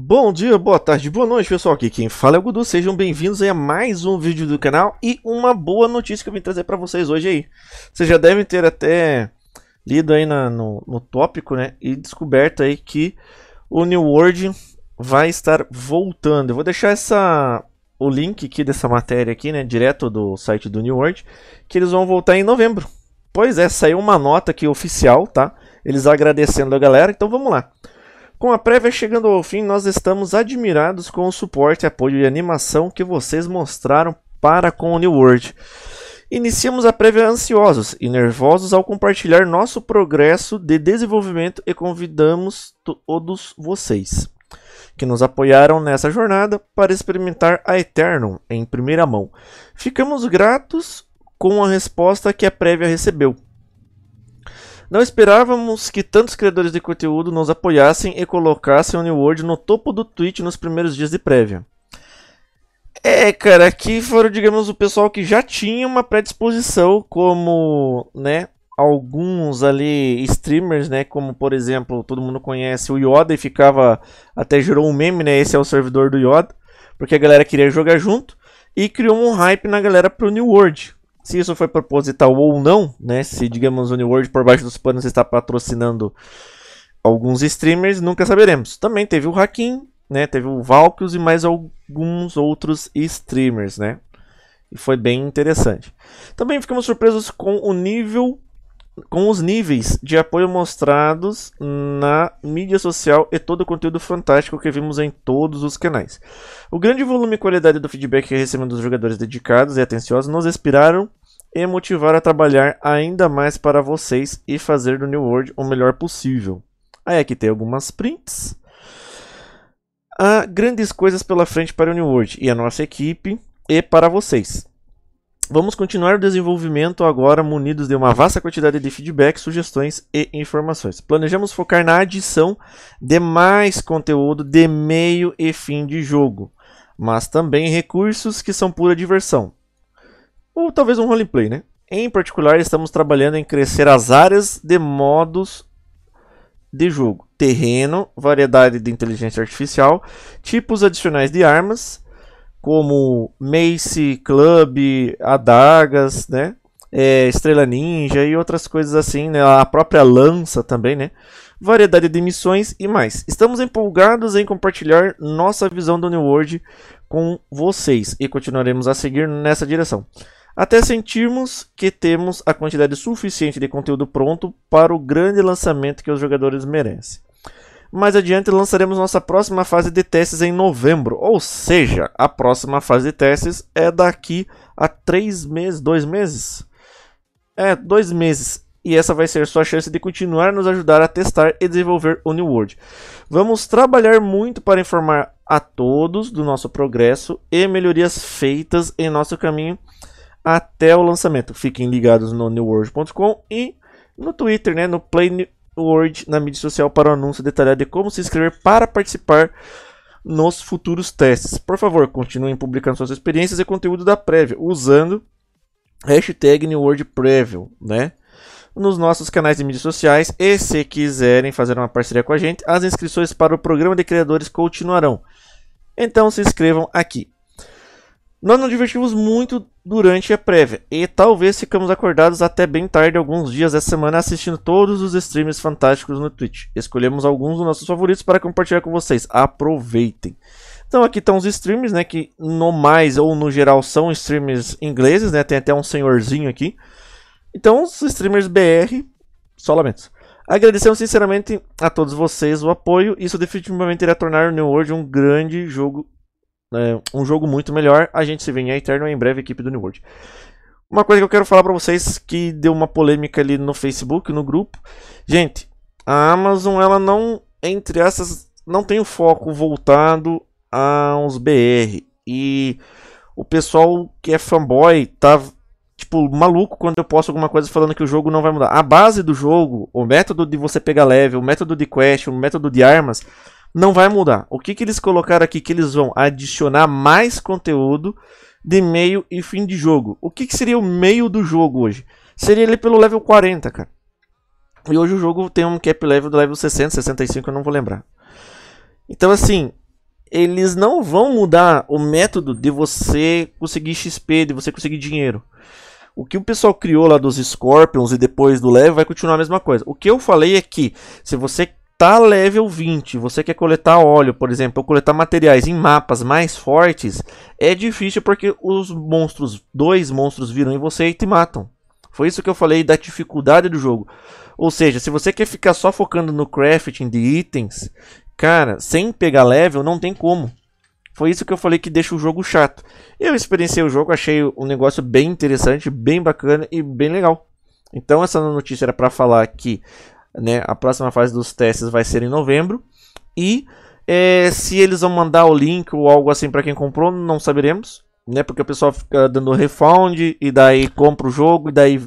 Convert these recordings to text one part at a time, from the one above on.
Bom dia, boa tarde, boa noite pessoal, aqui quem fala é o Gudu, sejam bem-vindos a mais um vídeo do canal e uma boa notícia que eu vim trazer para vocês hoje aí. Vocês já devem ter até lido aí na, no, no, tópico, né, e descoberto aí que o New World vai estar voltando. Eu vou deixar essa, o link aqui dessa matéria aqui, né, direto do site do New World, que eles vão voltar em novembro. Pois é, saiu uma nota aqui oficial, tá, eles agradecendo a galera, então vamos lá. Com a prévia chegando ao fim, nós estamos admirados com o suporte, apoio e animação que vocês mostraram para com o New World. Iniciamos a prévia ansiosos e nervosos ao compartilhar nosso progresso de desenvolvimento e convidamos todos vocês que nos apoiaram nessa jornada para experimentar a Eternum em primeira mão. Ficamos gratos com a resposta que a prévia recebeu não esperávamos que tantos criadores de conteúdo nos apoiassem e colocassem o New World no topo do Twitch nos primeiros dias de prévia. É, cara, aqui foram, digamos, o pessoal que já tinha uma predisposição, como, né, alguns ali streamers, né, como por exemplo, todo mundo conhece o Yoda e ficava, até gerou um meme, né, esse é o servidor do Yoda, porque a galera queria jogar junto e criou um hype na galera pro New World se isso foi proposital ou não, né? Se, digamos, o New World por baixo dos panos está patrocinando alguns streamers, nunca saberemos. Também teve o Hakim, né? Teve o Valkyos e mais alguns outros streamers, né? E foi bem interessante. Também ficamos surpresos com o nível com os níveis de apoio mostrados na mídia social e todo o conteúdo fantástico que vimos em todos os canais. O grande volume e qualidade do feedback que recebemos dos jogadores dedicados e atenciosos nos inspiraram e motivaram a trabalhar ainda mais para vocês e fazer do New World o melhor possível. Aí aqui tem algumas prints. Há grandes coisas pela frente para o New World e a nossa equipe e para vocês. Vamos continuar o desenvolvimento agora munidos de uma vasta quantidade de feedback, sugestões e informações. Planejamos focar na adição de mais conteúdo de meio e fim de jogo, mas também recursos que são pura diversão. Ou talvez um roleplay, né? Em particular, estamos trabalhando em crescer as áreas de modos de jogo, terreno, variedade de inteligência artificial, tipos adicionais de armas como Mace, Club, Adagas, né? É, Estrela Ninja e outras coisas assim, né? A própria lança também, né? Variedade de missões e mais. Estamos empolgados em compartilhar nossa visão do New World com vocês e continuaremos a seguir nessa direção. Até sentirmos que temos a quantidade suficiente de conteúdo pronto para o grande lançamento que os jogadores merecem. Mais adiante lançaremos nossa próxima fase de testes em novembro, ou seja, a próxima fase de testes é daqui a três meses, dois meses? É, dois meses. E essa vai ser sua chance de continuar nos ajudar a testar e desenvolver o New World. Vamos trabalhar muito para informar a todos do nosso progresso e melhorias feitas em nosso caminho até o lançamento. Fiquem ligados no newworld.com e no Twitter, né, no Play Word na mídia social para o anúncio detalhado de como se inscrever para participar nos futuros testes. Por favor, continuem publicando suas experiências e conteúdo da prévia usando hashtag New né? Nos nossos canais de mídias sociais e se quiserem fazer uma parceria com a gente, as inscrições para o programa de criadores continuarão. Então se inscrevam aqui. Nós nos divertimos muito durante a prévia e talvez ficamos acordados até bem tarde alguns dias dessa semana assistindo todos os streams fantásticos no Twitch. Escolhemos alguns dos nossos favoritos para compartilhar com vocês. Aproveitem. Então aqui estão os streams, né, que no mais ou no geral são streamers ingleses, né? Tem até um senhorzinho aqui. Então, os streamers BR, só lamentos. Agradecemos sinceramente a todos vocês o apoio. Isso definitivamente irá tornar o New World um grande jogo é, um jogo muito melhor. A gente se vê em Eternal em breve, equipe do New World. Uma coisa que eu quero falar para vocês que deu uma polêmica ali no Facebook, no grupo. Gente, a Amazon, ela não, entre essas, não tem o foco voltado aos BR. E o pessoal que é fanboy tá, tipo, maluco quando eu posto alguma coisa falando que o jogo não vai mudar. A base do jogo, o método de você pegar level, o método de quest, o método de armas não vai mudar. O que, que eles colocaram aqui? Que eles vão adicionar mais conteúdo de meio e fim de jogo. O que, que seria o meio do jogo hoje? Seria ele pelo level 40, cara. E hoje o jogo tem um cap level do level 60, 65, eu não vou lembrar. Então, assim, eles não vão mudar o método de você conseguir XP, de você conseguir dinheiro. O que o pessoal criou lá dos Scorpions e depois do level vai continuar a mesma coisa. O que eu falei é que se você coletar level 20, você quer coletar óleo, por exemplo, ou coletar materiais em mapas mais fortes, é difícil porque os monstros, dois monstros viram em você e te matam. Foi isso que eu falei da dificuldade do jogo. Ou seja, se você quer ficar só focando no crafting de itens, cara, sem pegar level não tem como. Foi isso que eu falei que deixa o jogo chato. Eu experienciei o jogo, achei um negócio bem interessante, bem bacana e bem legal. Então essa notícia era para falar que né? A próxima fase dos testes vai ser em novembro. E é, se eles vão mandar o link ou algo assim para quem comprou, não saberemos. Né? Porque o pessoal fica dando refund e daí compra o jogo e daí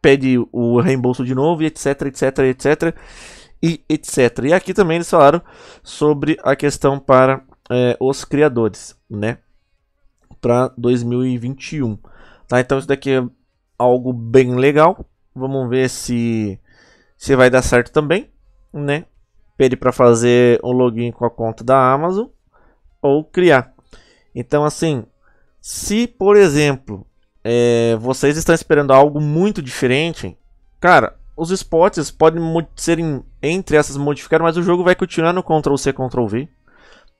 pede o reembolso de novo, e etc, etc, etc. E etc. E aqui também eles falaram sobre a questão para é, os criadores, né? Para 2021. Tá, então isso daqui é algo bem legal. Vamos ver se se vai dar certo também, né? Pede para fazer um login com a conta da Amazon ou criar. Então, assim, se por exemplo é, vocês estão esperando algo muito diferente, cara, os spots podem serem entre essas modificadas, mas o jogo vai continuar no Ctrl C, Ctrl V,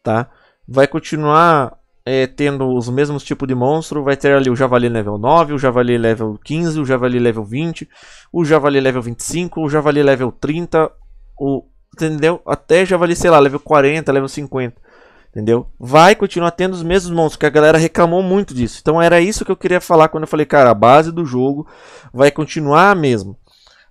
tá? Vai continuar é, tendo os mesmos tipos de monstro, vai ter ali o Javali level 9, o Javali level 15, o Javali level 20, o Javali level 25, o Javali level 30, o, entendeu? Até Javali, sei lá, level 40, level 50. Entendeu? Vai continuar tendo os mesmos monstros, que a galera reclamou muito disso. Então era isso que eu queria falar quando eu falei, cara, a base do jogo vai continuar mesmo.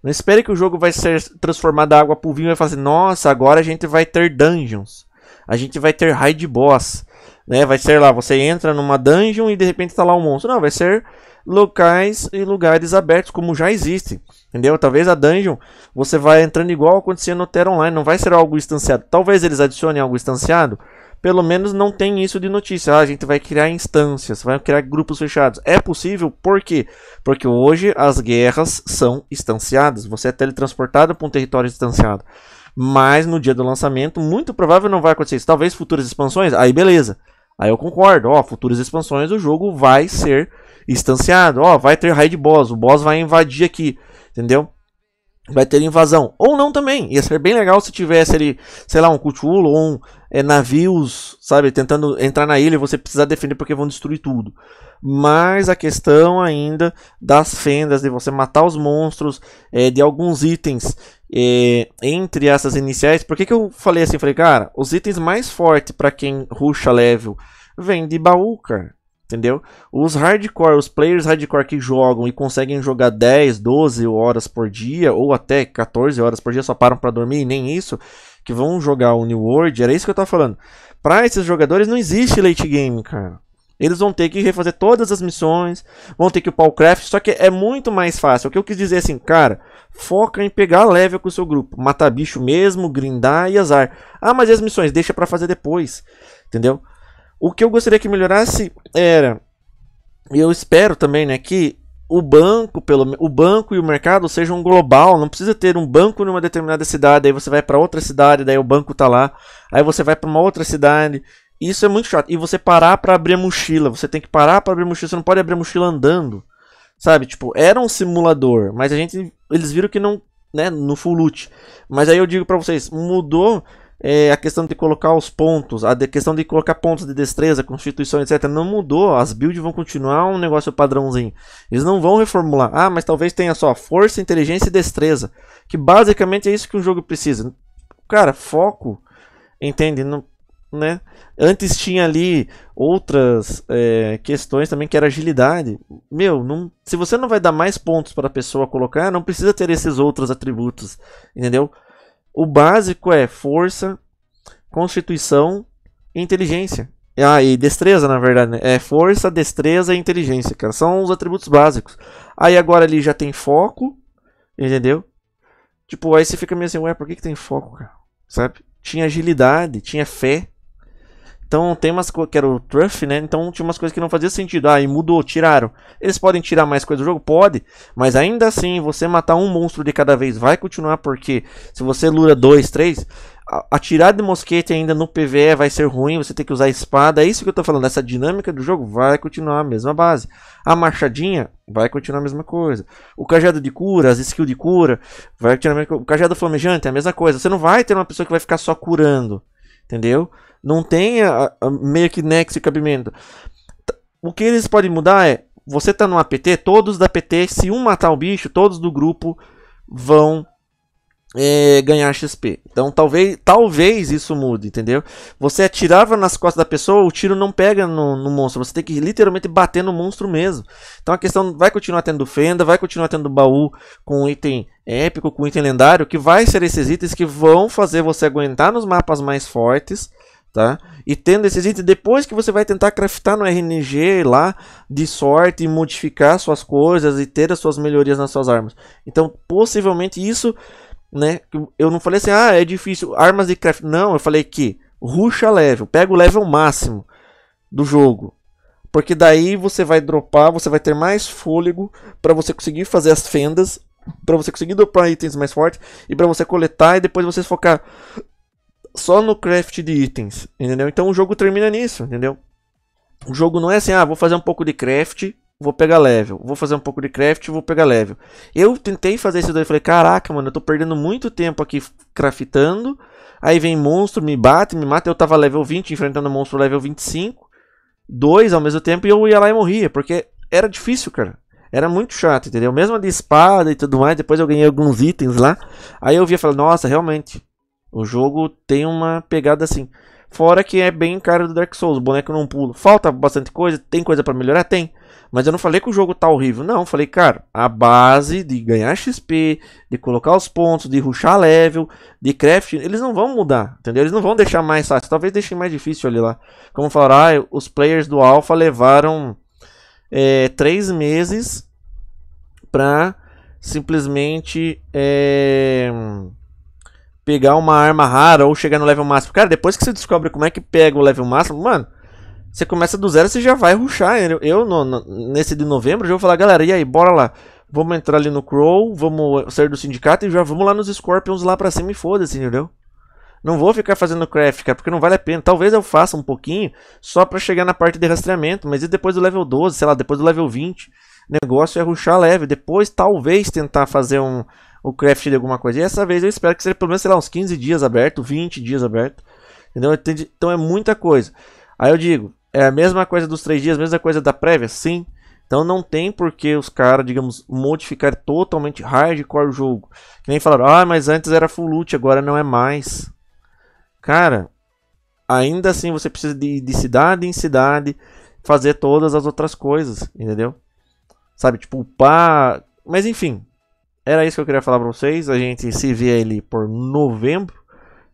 Não espere que o jogo vai ser transformado da água pro vinho e vai fazer, assim, nossa, agora a gente vai ter dungeons a gente vai ter raid boss. Né? Vai ser lá, você entra numa dungeon e de repente está lá um monstro. Não, vai ser locais e lugares abertos, como já existe. Entendeu? Talvez a dungeon você vai entrando igual acontecia no Terra Online, não vai ser algo instanciado. Talvez eles adicionem algo instanciado, pelo menos não tem isso de notícia. Ah, a gente vai criar instâncias, vai criar grupos fechados. É possível, por quê? Porque hoje as guerras são instanciadas. Você é teletransportado para um território instanciado. Mas no dia do lançamento, muito provável não vai acontecer isso. Talvez futuras expansões, aí beleza. Aí eu concordo, ó, futuras expansões o jogo vai ser instanciado, ó, vai ter raid boss, o boss vai invadir aqui, entendeu? vai ter invasão. Ou não também. Ia ser bem legal se tivesse ali, sei lá, um Cthulhu ou um, é, navios, sabe, tentando entrar na ilha e você precisar defender porque vão destruir tudo. Mas a questão ainda das fendas, de você matar os monstros, é, de alguns itens é, entre essas iniciais. Por que, que eu falei assim? Falei, cara, os itens mais fortes para quem ruxa level vem de baú, cara. Entendeu? Os hardcore, os players hardcore que jogam e conseguem jogar 10, 12 horas por dia, ou até 14 horas por dia, só param para dormir, nem isso, que vão jogar o New World, era isso que eu tava falando. Pra esses jogadores não existe late game, cara. Eles vão ter que refazer todas as missões, vão ter que upar o craft, só que é muito mais fácil. O que eu quis dizer é assim, cara, foca em pegar level com o seu grupo, matar bicho mesmo, grindar e azar. Ah, mas e as missões? Deixa para fazer depois, entendeu? O que eu gostaria que melhorasse era, e eu espero também, né, que o banco, pelo o banco e o mercado sejam global, não precisa ter um banco numa determinada cidade, aí você vai para outra cidade, daí o banco tá lá, aí você vai para uma outra cidade. Isso é muito chato. E você parar para abrir a mochila, você tem que parar para abrir a mochila, você não pode abrir a mochila andando. Sabe? Tipo, era um simulador, mas a gente eles viram que não, né, no full loot. Mas aí eu digo para vocês, mudou é, a questão de colocar os pontos, a de, questão de colocar pontos de destreza, constituição, etc. Não mudou. As builds vão continuar um negócio padrãozinho. Eles não vão reformular. Ah, mas talvez tenha só força, inteligência e destreza. Que basicamente é isso que um jogo precisa. Cara, foco. Entende? Não, né? Antes tinha ali outras é, questões também que era agilidade. Meu, não, se você não vai dar mais pontos para a pessoa colocar, não precisa ter esses outros atributos. Entendeu? O básico é força, constituição e inteligência. Ah, e destreza, na verdade, né? É força, destreza e inteligência, cara. São os atributos básicos. Aí agora ele já tem foco, entendeu? Tipo, aí você fica meio assim, ué, por que, que tem foco, cara? Sabe? Tinha agilidade, tinha fé. Então tem umas coisas que era o Truff, né? Então tinha umas coisas que não fazia sentido. Ah, e mudou, tiraram. Eles podem tirar mais coisa do jogo? Pode. Mas ainda assim, você matar um monstro de cada vez vai continuar, porque se você lura dois, três, atirar de mosquete ainda no PVE vai ser ruim, você tem que usar espada. É isso que eu tô falando, essa dinâmica do jogo vai continuar a mesma base. A machadinha vai continuar a mesma coisa. O cajado de cura, as skills de cura, vai continuar a mesma coisa. O cajado flamejante é a mesma coisa. Você não vai ter uma pessoa que vai ficar só curando, entendeu? Não tem a, a, meio que nexo e cabimento. O que eles podem mudar é: você tá no APT, todos da PT, se um matar o bicho, todos do grupo vão é, ganhar XP. Então talvez, talvez isso mude, entendeu? Você atirava nas costas da pessoa, o tiro não pega no, no, monstro. Você tem que literalmente bater no monstro mesmo. Então a questão vai continuar tendo fenda, vai continuar tendo baú com item épico, com item lendário, que vai ser esses itens que vão fazer você aguentar nos mapas mais fortes, tá? E tendo esses itens, depois que você vai tentar craftar no RNG lá, de sorte, e modificar suas coisas e ter as suas melhorias nas suas armas. Então, possivelmente isso, né? Eu não falei assim, ah, é difícil, armas de craft. Não, eu falei que ruxa level, pega o level máximo do jogo. Porque daí você vai dropar, você vai ter mais fôlego para você conseguir fazer as fendas, para você conseguir dropar itens mais fortes e para você coletar e depois você focar só no craft de itens, entendeu? Então o jogo termina nisso, entendeu? O jogo não é assim, ah, vou fazer um pouco de craft, vou pegar level. Vou fazer um pouco de craft, vou pegar level. Eu tentei fazer isso daí, falei, caraca, mano, eu tô perdendo muito tempo aqui craftando. Aí vem monstro, me bate, me mata. Eu tava level 20, enfrentando monstro level 25. Dois ao mesmo tempo e eu ia lá e morria, porque era difícil, cara. Era muito chato, entendeu? Mesmo de espada e tudo mais, depois eu ganhei alguns itens lá. Aí eu via e falei, nossa, realmente, o jogo tem uma pegada assim. Fora que é bem cara do Dark Souls, o boneco não pula. Falta bastante coisa, tem coisa para melhorar? Tem. Mas eu não falei que o jogo tá horrível, não. falei, cara, a base de ganhar XP, de colocar os pontos, de ruxar level, de craft eles não vão mudar, entendeu? Eles não vão deixar mais fácil, talvez deixem mais difícil ali lá. Como falaram, ah, os players do Alpha levaram é, três meses pra simplesmente. É, pegar uma arma rara ou chegar no level máximo. Cara, depois que você descobre como é que pega o level máximo, mano, você começa do zero, você já vai ruxar. Eu, no, no, nesse de novembro, já vou falar, galera, e aí, bora lá. Vamos entrar ali no Crow, vamos sair do sindicato e já vamos lá nos Scorpions lá pra cima e foda-se, entendeu? Não vou ficar fazendo craft, cara, porque não vale a pena. Talvez eu faça um pouquinho só pra chegar na parte de rastreamento, mas e depois do level 12, sei lá, depois do level 20? O negócio é ruxar leve, depois talvez tentar fazer um o craft de alguma coisa. E essa vez eu espero que seja pelo menos, sei lá, uns 15 dias aberto, 20 dias aberto. Entendeu? Então é muita coisa. Aí eu digo, é a mesma coisa dos três dias, mesma coisa da prévia? Sim. Então não tem por que os caras, digamos, modificar totalmente hardcore o jogo. Que nem falaram, ah, mas antes era full loot, agora não é mais. Cara, ainda assim você precisa de, de cidade em cidade fazer todas as outras coisas, entendeu? Sabe, tipo, upar. Mas enfim, era isso que eu queria falar para vocês. A gente se vê ali por novembro,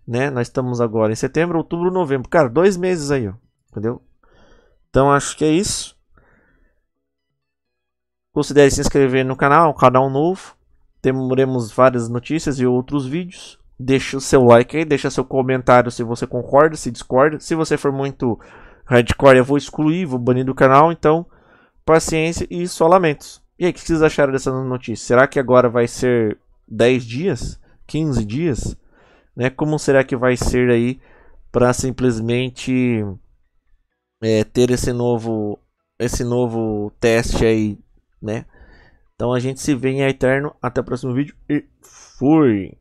né? Nós estamos agora em setembro, outubro, novembro. Cara, dois meses aí, ó. Entendeu? Então acho que é isso. Considere se inscrever no canal, um canal novo. Temos várias notícias e outros vídeos. Deixa o seu like aí, deixa seu comentário se você concorda, se discorda. Se você for muito hardcore, eu vou excluir, vou banir do canal. Então, paciência e só lamentos. E aí, o que vocês acharam dessa notícia? Será que agora vai ser 10 dias? 15 dias? Né? Como será que vai ser aí para simplesmente é, ter esse novo esse novo teste aí, né? Então a gente se vê em eterno. Até o próximo vídeo e fui!